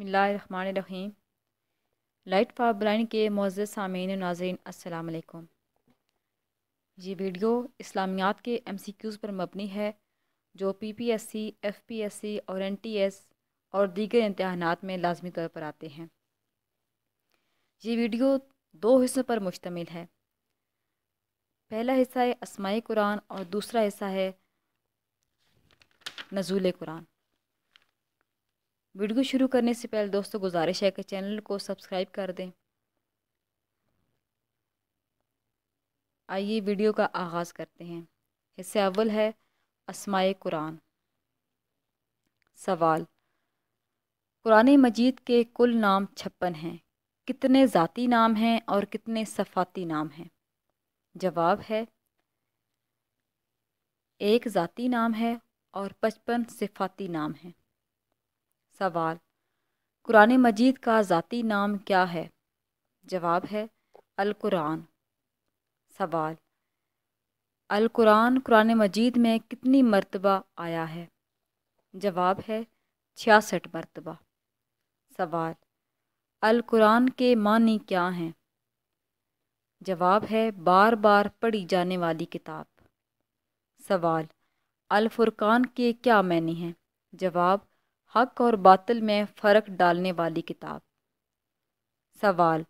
बसमीम light for blind के मोज़ सामीन नाजरन असलकुम ये वीडियो इस्लामियात के एम सी क्यूज़ पर मबनी है जो P P S C F P S C और एन टी एस और दीगर इम्तहान में लाजमी तौर पर आते हैं ये वीडियो दो हिस्सों पर मुश्तमिल है पहला हिस्सा है असमाय कुरान और दूसरा हिस्सा है नजूल कुरान वीडियो शुरू करने से पहले दोस्तों गुजारिश है कि चैनल को सब्सक्राइब कर दें आइए वीडियो का आगाज़ करते हैं हिस्से अव्वल है असमाय कुरान सवाल कुरान मजीद के कुल नाम छप्पन हैं कितने ज़ाती नाम हैं और कितने सफ़ाती नाम हैं जवाब है एक ज़ाती नाम है और पचपन सिफाती नाम हैं सवाल कुरान मजीद का ज़ाती नाम क्या है जवाब है कुरान सवाल अल कुरान मजीद में कितनी मरतबा आया है जवाब है छियासठ मरतबा सवाल कुरान के मानी क्या हैं जवाब है बार बार पढ़ी जाने वाली किताब सवाल फुरकान के क्या मैनी हैं जवाब हक और बातिल में फ़र्क डालने वाली किताब सवाल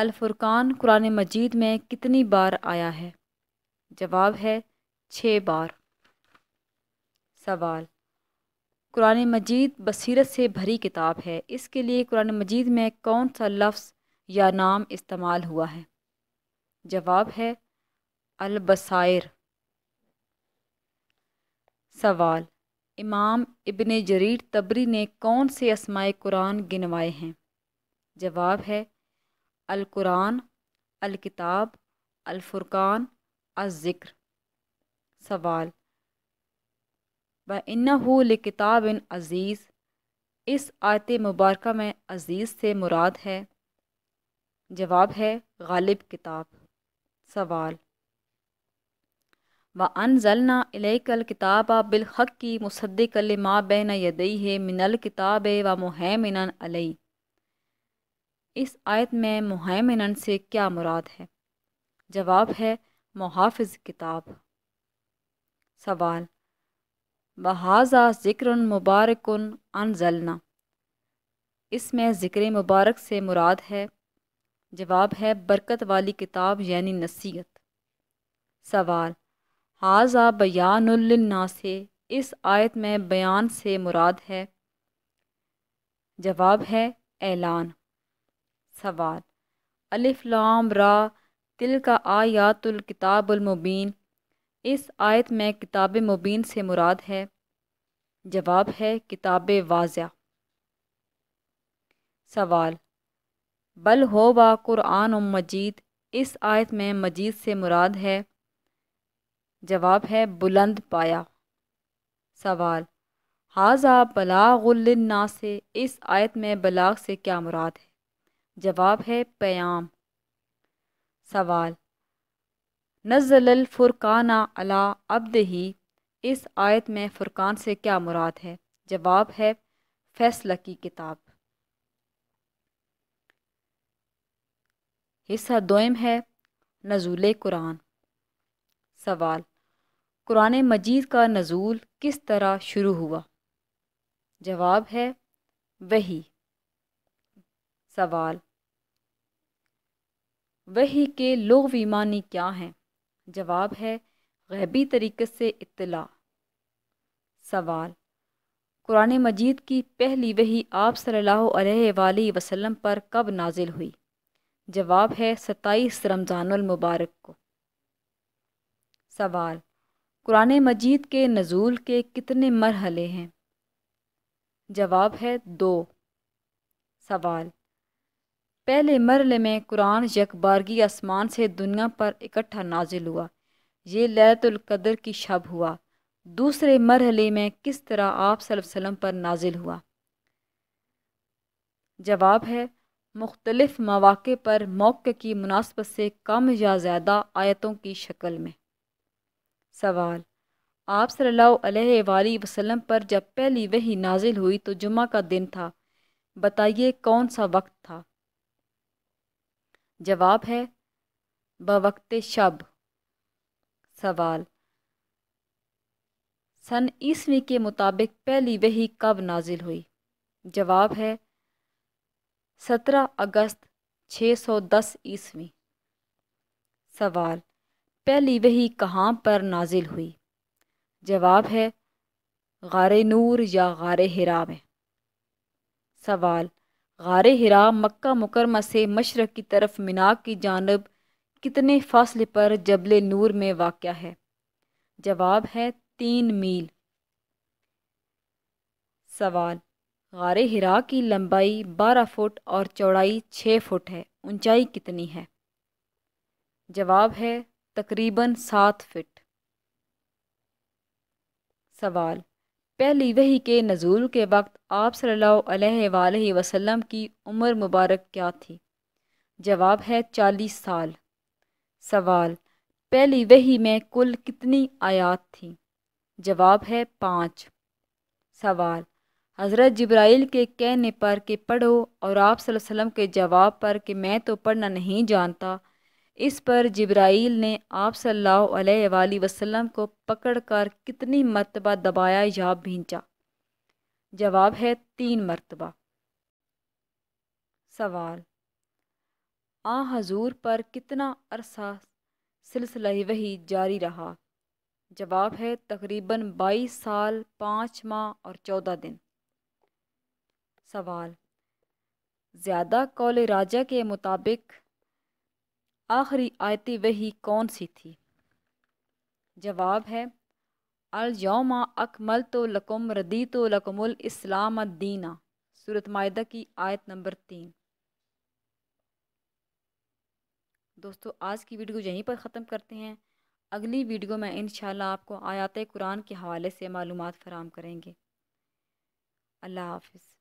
अलफुर्कान कुरान मजीद में कितनी बार आया है जवाब है छः बार सवाल कुरान मजीद बसीरत से भरी किताब है इसके लिए कुरान मजीद में कौन सा लफ्स या नाम इस्तेमाल हुआ है जवाब है अलबसायर सवाल इमाम इबन जरीर तबरी ने कौन से असमाय कुरान गिनवाए हैं जवाब है किताब अल फुरकान अज़िक्र सवाल व इन्ना किताब इन अज़ीज़ इस आयत मुबारक में अज़ीज़ से मुराद है जवाब है गालिब किताब सवाल व अनजलना इलेकल किताब बिलहक की मुसद्दिकल माँ बैन यदई है मिनल किताब व मुहैमिन अलई इस आयत में मुहैमिन से क्या मुराद है जवाब है मुहाफ़ किताब सवाल बहाजा ज़िक्र मुबारक जलना इसमें ज़िक्र मुबारक से मुराद है जवाब है बरकत वाली किताब यानी नसीहत सवाल हाजा बयानना से इस आयत में बयान से मुराद है जवाब है ऐलान सवाल अलिफ्लाम रा तिल का आयातुल किताबुलमुबीन इस आयत में किताब मुबीन से मुराद है जवाब है किताब वाजिया सवाल बल होबा कुरान मजीद इस आयत में मजीद से मुराद है जवाब है बुलंद पाया सवाल हाजा बलागुलना से इस आयत में बलाग से क्या मुराद है जवाब है प्याम सवाल नज़ल नज़लफ़ुरकाना अला अब्द ही इस आयत में फ़ुरकान से क्या मुराद है जवाब है फैसला की किताब हिस्सा दोम है नजूल कुरान सवाल कुरान मजीद का नज़ूल किस तरह शुरू हुआ जवाब है वही सवाल वही के लोग मानी क्या हैं जवाब है गैबी तरीक़े से इतला सवाल कुरान मजीद की पहली वही आप सल्लल्लाहु अलैहि वसल्लम पर कब नाजिल हुई जवाब है सताईस रमज़ानमबारक को सवाल कुरान मजीद के नज़ूल के कितने मरहले हैं जवाब है दो सवाल पहले मरले में कुरान यकबारगी आसमान से दुनिया पर इकट्ठा नाजिल हुआ ये लहतुल्कदर की शब हुआ दूसरे मरहले में किस तरह आप सल्लम पर नाजिल हुआ जवाब है मुख्तलफ़ मौाक़े पर मौक़ की मुनासबत से कम या ज़्यादा आयतों की शक्ल में सवाल आप सल्ला वसम पर जब पहली वही नाजिल हुई तो जुमा का दिन था बताइए कौन सा वक्त था जवाब है बवक्त शब सवाल सन ईस्वी के मुताबिक पहली वही कब नाजिल हुई जवाब है सत्रह अगस्त छः सौ दस ईस्वी सवाल पहली वही कहाँ पर नाजिल हुई जवाब है गार नूर या गार हिरा में सवाल गार हिरा मक्का मुकरमा से मशरक़ की तरफ मिनाक की जानब कितने फासले पर जबल नूर में वाक़ है जवाब है तीन मील सवाल गार हिरा की लंबाई बारह फुट और चौड़ाई छः फुट है ऊंचाई कितनी है जवाब है तकरीबन सात फिट सवाल पहली वही के नजूल के वक्त आप सल्लल्लाहु अलैहि वसल्लम की उम्र मुबारक क्या थी जवाब है चालीस साल सवाल पहली वही में कुल कितनी आयात थी जवाब है पाँच सवाल हज़रत जब्राइल के कहने पर कि पढ़ो और आप वसल्लम के जवाब पर कि मैं तो पढ़ना नहीं जानता इस पर जब्राइल ने आप सल्लल्लाहु अलैहि वसल्लम को पकड़कर कितनी मरतबा दबाया या भींचा जवाब है तीन मरतबा सवाल आ हजूर पर कितना अरसा सिलसिला वही जारी रहा जवाब है तकरीबन बाईस साल पाँच माह और चौदह दिन सवाल ज़्यादा कौल राजा के मुताबिक आखिरी आयत वही कौन सी थी जवाब है अलयौमा अकमल तो लकुम रदी तो लकमुल इस्लाम दीना सूरत मायदा की आयत नंबर तीन दोस्तों आज की वीडियो यहीं पर ख़त्म करते हैं अगली वीडियो में इन आपको आयात कुरान के हवाले से मालूम फ़राम करेंगे अल्लाह हाफिज़